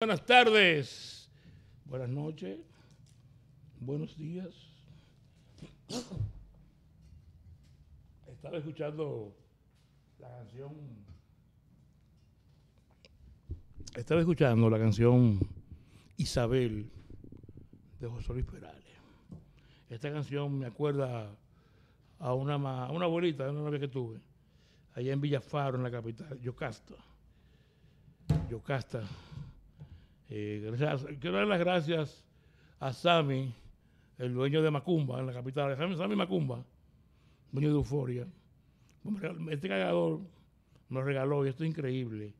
Buenas tardes, buenas noches, buenos días. Estaba escuchando la canción. Estaba escuchando la canción Isabel de José Luis Perales. Esta canción me acuerda a una, a una abuelita, una novia que tuve, allá en Villafaro, en la capital, Yocasta. Yocasta eh, quiero dar las gracias a Sami, el dueño de Macumba, en la capital. Sami, Sami Macumba, dueño de Euforia. Este cargador nos regaló y esto es increíble.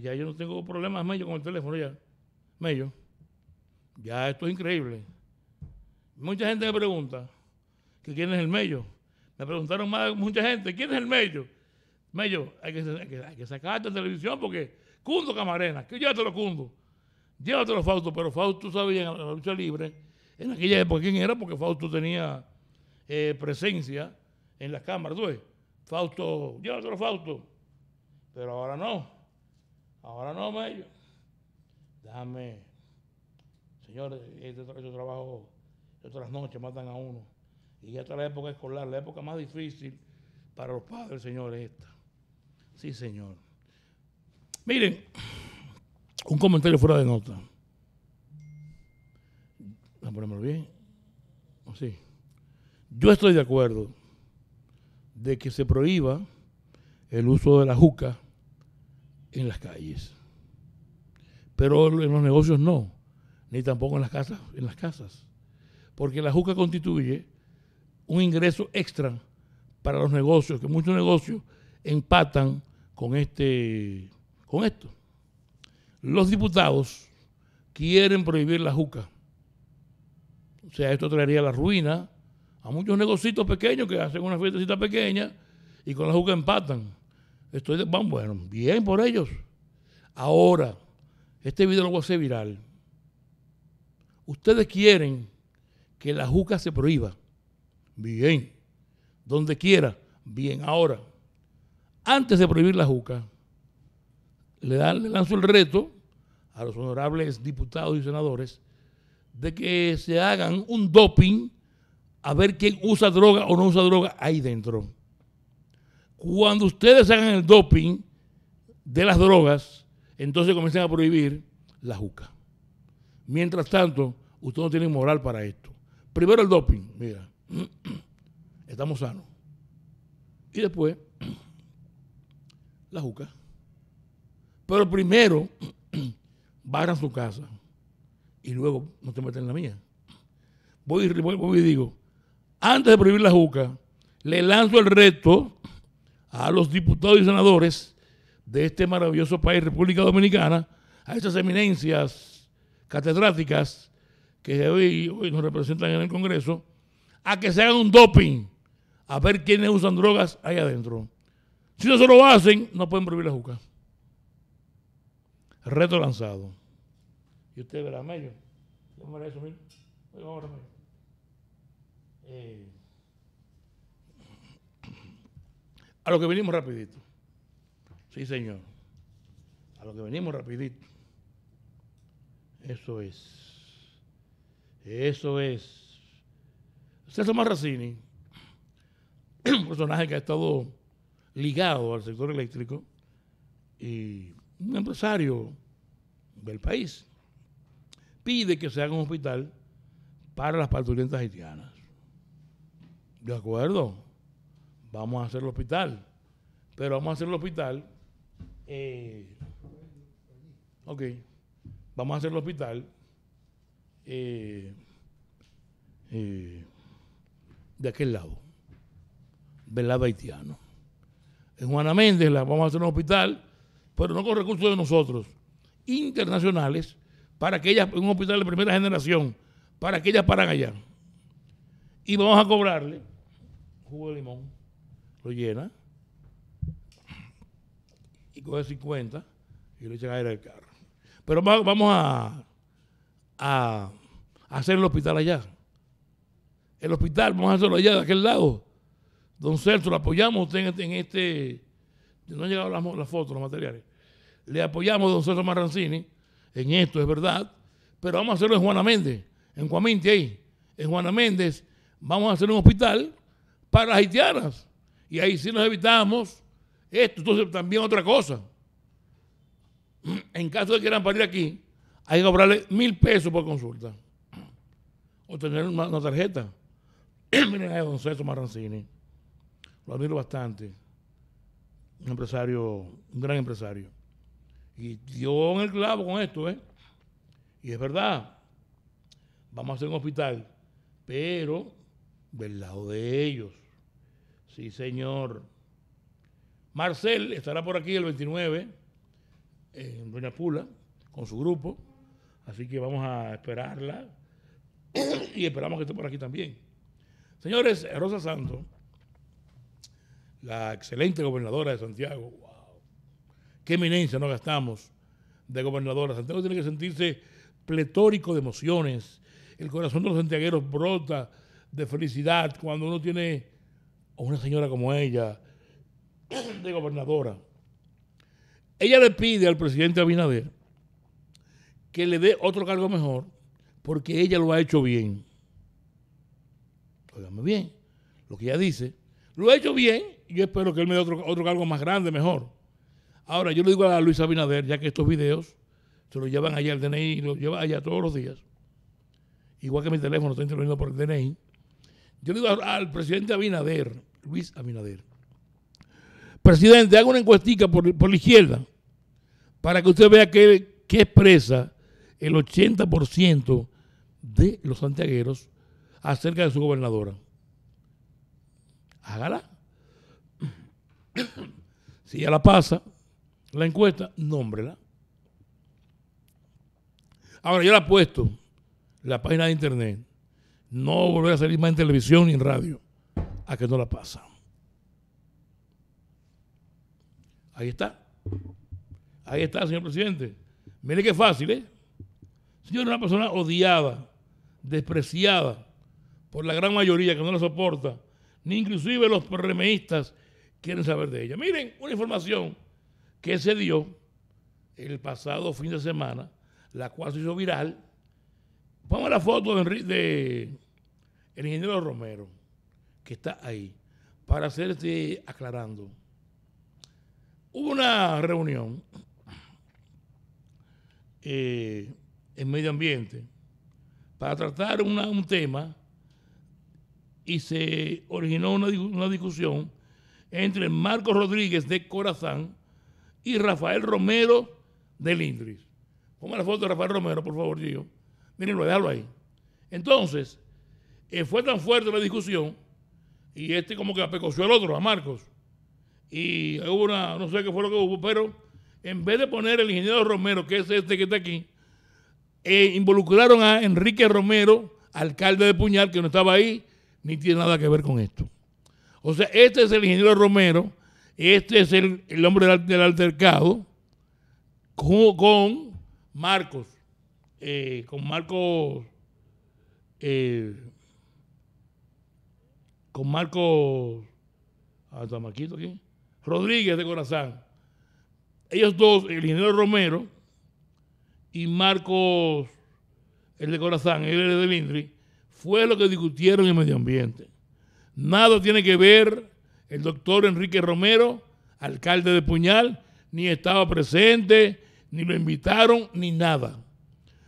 ya yo no tengo problemas medio con el teléfono ya. Mello. Ya esto es increíble. Mucha gente me pregunta que quién es el medio. Me preguntaron más mucha gente, ¿quién es el medio? Mello, hay que, sacar de televisión porque cundo camarena, que yo te lo cundo llévatelo Fausto, pero Fausto sabía en la lucha libre, en aquella época quién era, porque Fausto tenía eh, presencia en las cámaras, Fausto, llévatelo Fausto, pero ahora no, ahora no, Mello, déjame, señores, este, este trabajo otras noches, matan a uno, y esta es la época escolar, la época más difícil para los padres, señores, esta. Sí, señor. Miren un comentario fuera de nota. bien. Yo estoy de acuerdo de que se prohíba el uso de la juca en las calles. Pero en los negocios no, ni tampoco en las casas, en las casas. Porque la juca constituye un ingreso extra para los negocios, que muchos negocios empatan con este con esto los diputados quieren prohibir la juca. O sea, esto traería la ruina a muchos negocios pequeños que hacen una fiestecita pequeña y con la juca empatan. Estoy de, bueno, bien por ellos. Ahora, este video lo voy a hacer viral. Ustedes quieren que la juca se prohíba. Bien. Donde quiera. Bien. Ahora, antes de prohibir la juca, le, dan, le lanzo el reto a los honorables diputados y senadores de que se hagan un doping a ver quién usa droga o no usa droga ahí dentro. Cuando ustedes hagan el doping de las drogas, entonces comiencen a prohibir la juca. Mientras tanto, ustedes no tienen moral para esto. Primero el doping, mira, estamos sanos. Y después, la juca. Pero primero, van su casa y luego no te meten en la mía. Voy, y digo, antes de prohibir la juca, le lanzo el reto a los diputados y senadores de este maravilloso país, República Dominicana, a estas eminencias catedráticas que hoy, hoy nos representan en el Congreso, a que se hagan un doping, a ver quiénes usan drogas ahí adentro. Si no se lo hacen, no pueden prohibir la juca. Reto lanzado. Y usted verá, Mello. eso, Vamos a eh, a lo que venimos rapidito. Sí, señor. A lo que venimos rapidito. Eso es. Eso es. César Marracini, un personaje que ha estado ligado al sector eléctrico y un empresario del país pide que se haga un hospital para las parturientas haitianas. De acuerdo, vamos a hacer el hospital, pero vamos a hacer el hospital. Eh, ok, vamos a hacer el hospital eh, eh, de aquel lado, del lado haitiano. En Juana Méndez la vamos a hacer un hospital pero no con recursos de nosotros, internacionales, para que ellas, un hospital de primera generación, para que ellas paran allá. Y vamos a cobrarle jugo de limón, lo llena, y coge 50 y lo echa a aire al carro. Pero vamos a, a hacer el hospital allá. El hospital, vamos a hacerlo allá de aquel lado. Don Celso, lo apoyamos usted en este no han llegado las, fotos, los materiales. Le apoyamos a don César Marrancini en esto, es verdad, pero vamos a hacerlo en Juana Méndez, en cuaminti ahí. En Juana Méndez vamos a hacer un hospital para las haitianas. Y ahí sí nos evitamos esto. Entonces también otra cosa. En caso de que quieran parir aquí, hay que cobrarle mil pesos por consulta. O tener una, una tarjeta. Miren a don César Marrancini. Lo admiro bastante un empresario, un gran empresario. Y dio en el clavo con esto, ¿eh? Y es verdad, vamos a hacer un hospital, pero del lado de ellos. Sí, señor. Marcel estará por aquí el 29 en Doña Pula con su grupo, así que vamos a esperarla y esperamos que esté por aquí también. Señores, Rosa Santos la excelente gobernadora de Santiago. ¡Wow! ¡Qué eminencia no gastamos de gobernadora! Santiago tiene que sentirse pletórico de emociones. El corazón de los santiagueros brota de felicidad cuando uno tiene a una señora como ella de gobernadora. Ella le pide al presidente Abinader que le dé otro cargo mejor porque ella lo ha hecho bien. Óigame bien, lo que ella dice. Lo ha hecho bien yo espero que él me dé otro, otro cargo más grande, mejor. Ahora, yo le digo a Luis Abinader, ya que estos videos se los llevan allá al DNI, los lleva allá todos los días, igual que mi teléfono está intervenido por el DNI, yo le digo al presidente Abinader, Luis Abinader, presidente, haga una encuestica por, la izquierda para que usted vea qué que expresa el 80% de los santiagueros acerca de su gobernadora. Hágala si ya la pasa, la encuesta, nómbrela. Ahora, yo la puesto la página de internet, no volver a salir más en televisión ni en radio, a que no la pasa. Ahí está. Ahí está, señor presidente. Mire qué fácil, ¿eh? Señor, una persona odiada, despreciada por la gran mayoría que no la soporta, ni inclusive los PRMistas quieren saber de ella. Miren, una información que se dio el pasado fin de semana, la cual se hizo viral. Vamos la foto de, el ingeniero Romero, que está ahí, para hacerte aclarando. Hubo una reunión eh, en medio ambiente para tratar un tema y se originó una, una discusión entre Marcos Rodríguez de Corazán y Rafael Romero del Indris. Ponme la foto de Rafael Romero, por favor, tío. Mírenlo, déjalo ahí. Entonces, eh, fue tan fuerte la discusión y este como que apecoció al otro, a Marcos. Y hubo una, no sé qué fue lo que hubo, pero en vez de poner el ingeniero Romero, que es este que está aquí, eh, involucraron a Enrique Romero, alcalde de Puñal, que no estaba ahí, ni tiene nada que ver con esto. O sea, este es el ingeniero Romero, este es el, el hombre del, altercado con, con Marcos, eh, con Marcos, eh, con Marcos, ah, aquí, Rodríguez de Corazán. Ellos dos, el ingeniero Romero y Marcos, el de Corazán, el de Lindri, fue lo que discutieron en medio ambiente. Nada tiene que ver el doctor Enrique Romero, alcalde de Puñal, ni estaba presente, ni lo invitaron, ni nada.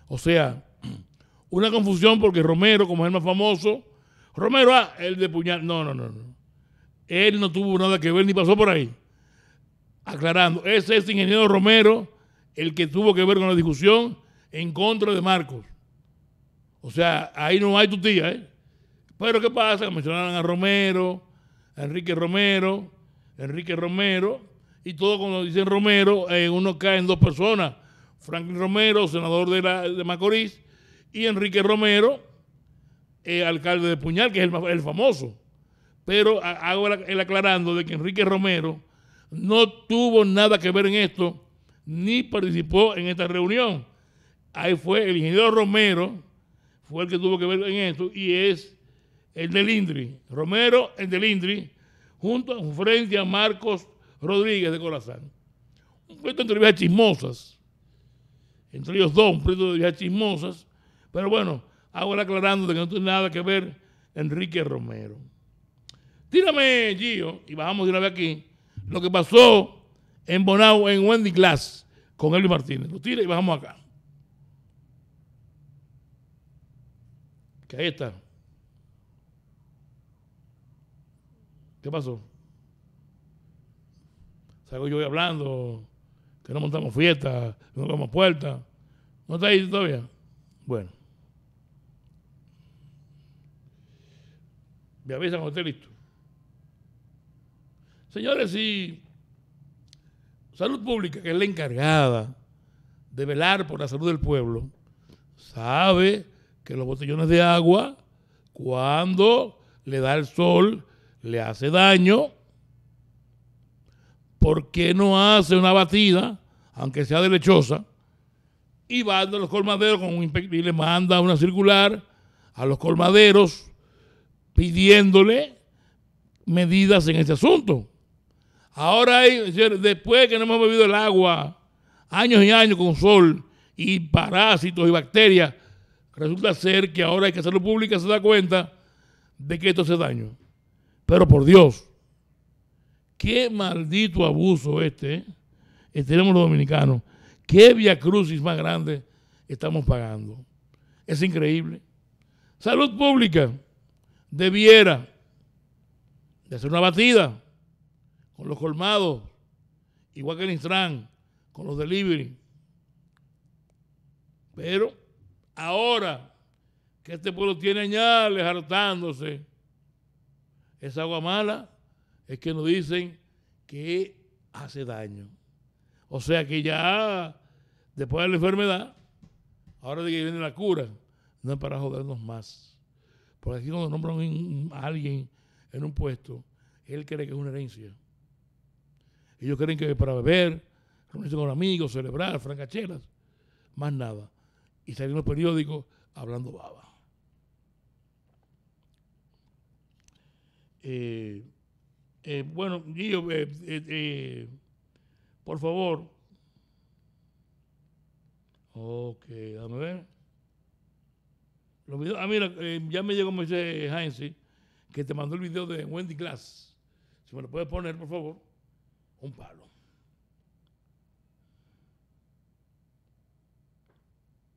O sea, una confusión porque Romero, como es el más famoso, Romero, ah, el de Puñal, no, no, no, no. Él no tuvo nada que ver ni pasó por ahí. Aclarando, ese es ingeniero Romero el que tuvo que ver con la discusión en contra de Marcos. O sea, ahí no hay tu tía, ¿eh? Pero ¿qué pasa? Mencionaron a Romero, a Enrique Romero, Enrique Romero, y todo cuando dicen Romero, eh, uno cae en dos personas. Franklin Romero, senador de, Macorís, y Enrique Romero, eh, alcalde de Puñal, que es el, famoso. Pero hago el aclarando de que Enrique Romero no tuvo nada que ver en esto, ni participó en esta reunión. Ahí fue el ingeniero Romero, fue el que tuvo que ver en esto, y es el del Indri, Romero, el del Indri, junto a frente a Marcos Rodríguez de Corazán. Un proyecto entre viejas chismosas, entre ellos dos, un proyecto de viejas chismosas, pero bueno, ahora aclarando que no tiene nada que ver Enrique Romero. Tírame, Gio, y bajamos de una vez aquí, lo que pasó en Bonao, en Wendy Glass, con Elvis Martínez. Lo tira y bajamos acá. Que ahí está. ¿Qué pasó? Salgo yo hablando, que no montamos fiestas, no tocamos puerta ¿No está ahí todavía? Bueno. Me avisan cuando esté listo. Señores, si Salud Pública, que es la encargada de velar por la salud del pueblo, sabe que los botellones de agua, cuando le da el sol, le hace daño, porque no hace una batida, aunque sea de lechosa, y va a los colmaderos y le manda una circular a los colmaderos pidiéndole medidas en este asunto? Ahora después que no hemos bebido el agua años y años con sol y parásitos y bacterias, resulta ser que ahora hay que hacerlo público se da cuenta de que esto hace daño. Pero por Dios, qué maldito abuso este, ¿eh? este tenemos los dominicanos, qué viacrucis más grande estamos pagando. Es increíble. Salud Pública debiera de hacer una batida con los colmados, igual que en con los delivery. Pero ahora que este pueblo tiene añales hartándose, esa agua mala es que nos dicen que hace daño. O sea que ya después de la enfermedad, ahora de que viene la cura, no es para jodernos más. Porque aquí cuando nombran a alguien en un puesto, él cree que es una herencia. Ellos creen que es para beber, reunirse con amigos, celebrar, francachelas, más nada. Y salen los periódicos hablando baba. Eh, eh, bueno, Guillo, eh, por favor. Ok, dame ver. ah, mira, ya me llegó Moisés que te mandó el video de Wendy Glass. Si me lo puedes poner, por favor, un palo.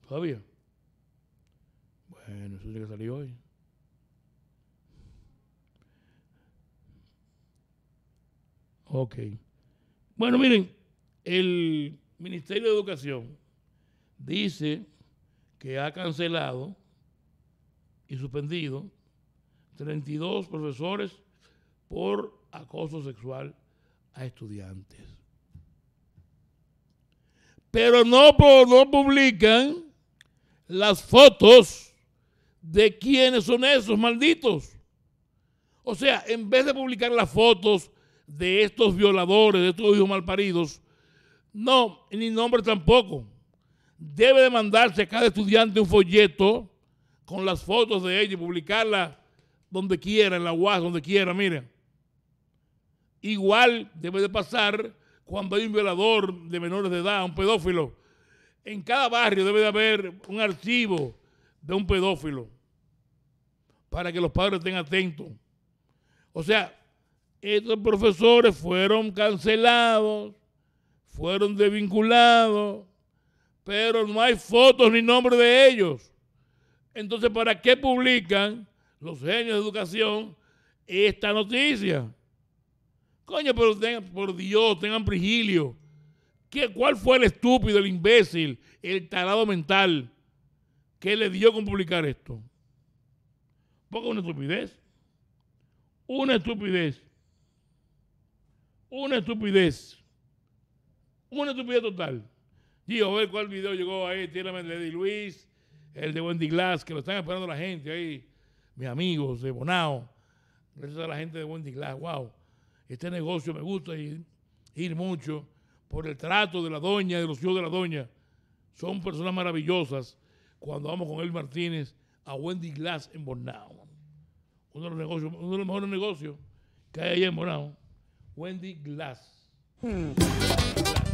¿Todavía? Bueno, eso tiene que salir hoy. Ok. Bueno, miren, el Ministerio de Educación dice que ha cancelado y suspendido 32 profesores por acoso sexual a estudiantes. Pero no, no publican las fotos de quiénes son esos malditos. O sea, en vez de publicar las fotos de estos violadores, de estos hijos malparidos, no, ni nombre tampoco. Debe de mandarse a cada estudiante un folleto con las fotos de ellos y publicarla donde quiera, en la UAS, donde quiera, miren. Igual debe de pasar cuando hay un violador de menores de edad, un pedófilo. En cada barrio debe de haber un archivo de un pedófilo para que los padres estén atentos. O sea, estos profesores fueron cancelados, fueron desvinculados, pero no hay fotos ni nombre de ellos. Entonces, ¿para qué publican los genios de educación esta noticia? Coño, pero por Dios, tengan prigilio. ¿Qué, ¿Cuál fue el estúpido, el imbécil, el talado mental que le dio con publicar esto? Porque una estupidez. Una estupidez. Una estupidez. Una estupidez total. Dios, a ver cuál video llegó ahí, tírame el de Luis, el de Wendy Glass, que lo están esperando la gente ahí, mis amigos de Bonao. Gracias a la gente de Wendy Glass, wow. Este negocio me gusta ir, ir mucho por el trato de la doña, de los hijos de la doña. Son personas maravillosas cuando vamos con él Martínez a Wendy Glass en Bonao. Uno de los negocios, uno de los mejores negocios que hay ahí en Bonao. Wendy Glass. Hmm. Glass.